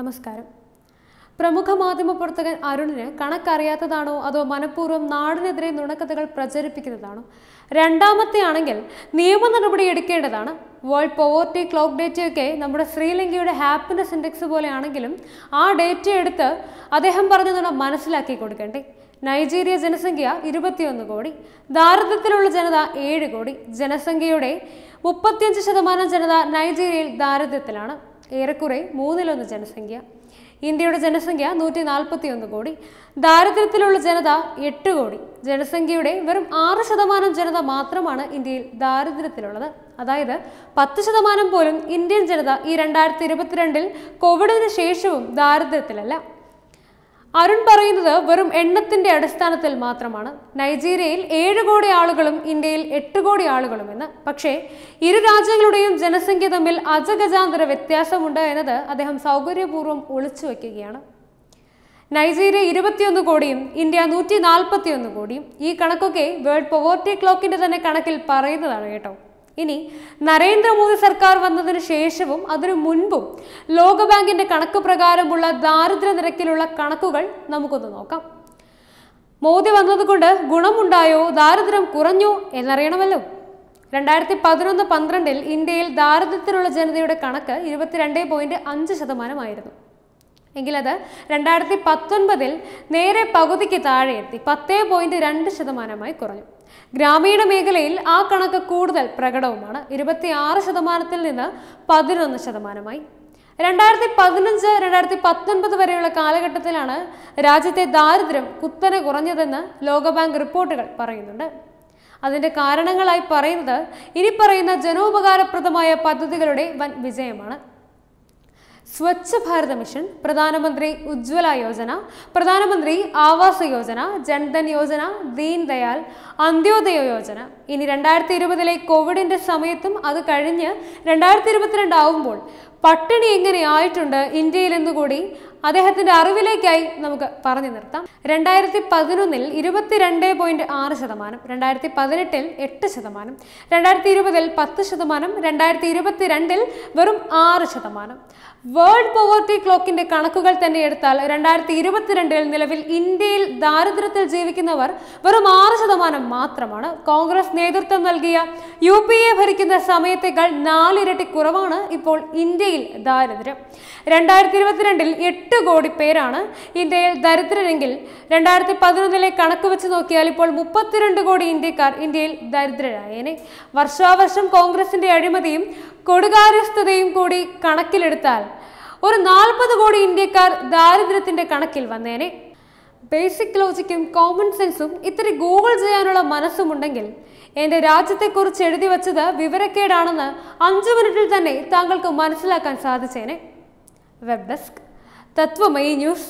നമസ്കാരം പ്രമുഖ മാധ്യമപ്രവർത്തകൻ അരുണിന് കണക്കറിയാത്തതാണോ അതോ മനഃപൂർവ്വം നാടിനെതിരെ നുണക്കഥകൾ പ്രചരിപ്പിക്കുന്നതാണോ രണ്ടാമത്തെ ആണെങ്കിൽ നിയമ നടപടി എടുക്കേണ്ടതാണ് വേൾഡ് പോവർട്ടി ക്ലോക്ക് ഡേറ്റയൊക്കെ നമ്മുടെ ശ്രീലങ്കയുടെ ഹാപ്പിനെസ് ഇൻഡെക്സ് പോലെയാണെങ്കിലും ആ ഡേറ്റ എടുത്ത് അദ്ദേഹം നമ്മൾ മനസ്സിലാക്കി കൊടുക്കേണ്ടേ നൈജീരിയ ജനസംഖ്യ ഇരുപത്തിയൊന്ന് കോടി ദാരിദ്ര്യത്തിലുള്ള ജനത ഏഴ് കോടി ജനസംഖ്യയുടെ മുപ്പത്തിയഞ്ച് ശതമാനം ജനത നൈജീരിയയിൽ ദാരിദ്ര്യത്തിലാണ് ഏറെക്കുറെ മൂന്നിലൊന്ന് ജനസംഖ്യ ഇന്ത്യയുടെ ജനസംഖ്യ നൂറ്റി നാൽപ്പത്തി ഒന്ന് കോടി ദാരിദ്ര്യത്തിലുള്ള ജനത എട്ട് കോടി ജനസംഖ്യയുടെ വെറും ആറ് ശതമാനം ജനത മാത്രമാണ് ഇന്ത്യയിൽ ദാരിദ്ര്യത്തിലുള്ളത് അതായത് പത്ത് ശതമാനം പോലും ഇന്ത്യൻ ജനത ഈ രണ്ടായിരത്തി ഇരുപത്തിരണ്ടിൽ കോവിഡിന് ശേഷവും ദാരിദ്ര്യത്തിലല്ല അരുൺ പറയുന്നത് വെറും എണ്ണത്തിന്റെ അടിസ്ഥാനത്തിൽ മാത്രമാണ് നൈജീരിയയിൽ ഏഴ് കോടി ആളുകളും ഇന്ത്യയിൽ എട്ട് കോടി ആളുകളും എന്ന് പക്ഷേ ഇരു രാജ്യങ്ങളുടെയും ജനസംഖ്യ തമ്മിൽ അജഗജാന്തര വ്യത്യാസമുണ്ട് എന്നത് അദ്ദേഹം സൗകര്യപൂർവ്വം ഒളിച്ചു വയ്ക്കുകയാണ് നൈജീരിയ ഇരുപത്തിയൊന്ന് കോടിയും ഇന്ത്യ നൂറ്റി നാൽപ്പത്തിയൊന്ന് കോടിയും ഈ കണക്കൊക്കെ വേൾഡ് പൊവേർട്ടി ക്ലോക്കിന്റെ തന്നെ കണക്കിൽ പറയുന്നതാണ് കേട്ടോ ഇനി നരേന്ദ്രമോദി സർക്കാർ വന്നതിന് ശേഷവും അതിനു മുൻപും ലോകബാങ്കിന്റെ കണക്ക് പ്രകാരമുള്ള ദാരിദ്ര്യ നിരക്കിലുള്ള കണക്കുകൾ നമുക്കൊന്ന് നോക്കാം മോദി വന്നതുകൊണ്ട് ഗുണമുണ്ടായോ ദാരിദ്ര്യം കുറഞ്ഞോ എന്നറിയണമല്ലോ രണ്ടായിരത്തി പതിനൊന്ന് പന്ത്രണ്ടിൽ ഇന്ത്യയിൽ ദാരിദ്ര്യത്തിലുള്ള ജനതയുടെ കണക്ക് ഇരുപത്തിരണ്ട് പോയിന്റ് അഞ്ച് ശതമാനമായിരുന്നു എങ്കിലത് രണ്ടായിരത്തി പത്തൊൻപതിൽ നേരെ പകുതിക്ക് താഴെ എത്തി പത്തേ പോയിന്റ് രണ്ട് ശതമാനമായി കുറഞ്ഞു ഗ്രാമീണ മേഖലയിൽ ആ കണക്ക് കൂടുതൽ പ്രകടവുമാണ് ആറ് ശതമാനത്തിൽ നിന്ന് പതിനൊന്ന് ശതമാനമായി രണ്ടായിരത്തി പതിനഞ്ച് രണ്ടായിരത്തി പത്തൊൻപത് വരെയുള്ള കാലഘട്ടത്തിലാണ് രാജ്യത്തെ ദാരിദ്ര്യം കുത്തനെ കുറഞ്ഞതെന്ന് ലോകബാങ്ക് റിപ്പോർട്ടുകൾ പറയുന്നുണ്ട് അതിൻ്റെ കാരണങ്ങളായി പറയുന്നത് ഇനി പറയുന്ന ജനോപകാരപ്രദമായ പദ്ധതികളുടെ വൻ വിജയമാണ് സ്വച്ഛ ഭാരത് മിഷൻ പ്രധാനമന്ത്രി ഉജ്ജ്വല യോജന പ്രധാനമന്ത്രി ആവാസ യോജന ജൻധൻ യോജന ദീൻ ദയാൽ അന്ത്യോദയ യോജന ഇനി രണ്ടായിരത്തി ഇരുപതിലെ കോവിഡിന്റെ സമയത്തും അത് കഴിഞ്ഞ് രണ്ടായിരത്തി ഇരുപത്തിരണ്ടാവുമ്പോൾ പട്ടിണി എങ്ങനെയായിട്ടുണ്ട് ഇന്ത്യയിൽ എന്നുകൂടി അദ്ദേഹത്തിന്റെ അറിവിലേക്കായി നമുക്ക് പറഞ്ഞു നിർത്താം രണ്ടായിരത്തി പതിനൊന്നിൽ ഇരുപത്തിരണ്ട് പോയിന്റ് ആറ് ശതമാനം രണ്ടായിരത്തി പതിനെട്ടിൽ എട്ട് ശതമാനം രണ്ടായിരത്തി ഇരുപതിൽ പത്ത് ശതമാനം രണ്ടായിരത്തി ഇരുപത്തിരണ്ടിൽ വെറും ആറ് ശതമാനം വേൾഡ് പോവർട്ടി ക്ലോക്കിന്റെ കണക്കുകൾ തന്നെ എടുത്താൽ രണ്ടായിരത്തി ഇരുപത്തിരണ്ടിൽ നിലവിൽ ഇന്ത്യയിൽ ദാരിദ്ര്യത്തിൽ ജീവിക്കുന്നവർ വെറും ആറ് ശതമാനം മാത്രമാണ് കോൺഗ്രസ് നേതൃത്വം നൽകിയ യു പി എ ഭരിക്കുന്ന സമയത്തേക്കാൾ നാലിരട്ടി കുറവാണ് ഇപ്പോൾ ഇന്ത്യയിൽ ദാരിദ്ര്യം രണ്ടായിരത്തി ഇരുപത്തിരണ്ടിൽ എട്ട് എട്ട് കോടി പേരാണ് ഇന്ത്യയിൽ ദരിദ്രരെങ്കിൽ രണ്ടായിരത്തി പതിനൊന്നിലെ കണക്ക് വെച്ച് നോക്കിയാൽ ഇപ്പോൾ മുപ്പത്തിരണ്ട് കോടി ഇന്ത്യക്കാർ ഇന്ത്യയിൽ ദരിദ്രരായേനെ വർഷാവർഷം കോൺഗ്രസിന്റെ അഴിമതിയും കൊടുകാര്യസ്ഥതയും കൂടി കണക്കിലെടുത്താൽ ഒരു നാൽപ്പത് കോടി ഇന്ത്യക്കാർ ദാരിദ്ര്യത്തിന്റെ കണക്കിൽ വന്നേനെ ബേസിക് ലോജിക്കും കോമൺ സെൻസും ഇത്തിരി ഗൂഗിൾ ചെയ്യാനുള്ള മനസ്സുമുണ്ടെങ്കിൽ എൻ്റെ രാജ്യത്തെക്കുറിച്ച് എഴുതി വച്ചത് വിവരക്കേടാണെന്ന് അഞ്ച് മിനിറ്റിൽ തന്നെ താങ്കൾക്ക് മനസ്സിലാക്കാൻ സാധിച്ചേനെ വെബ് ഡെസ്ക് తత్వమయి న్యూస్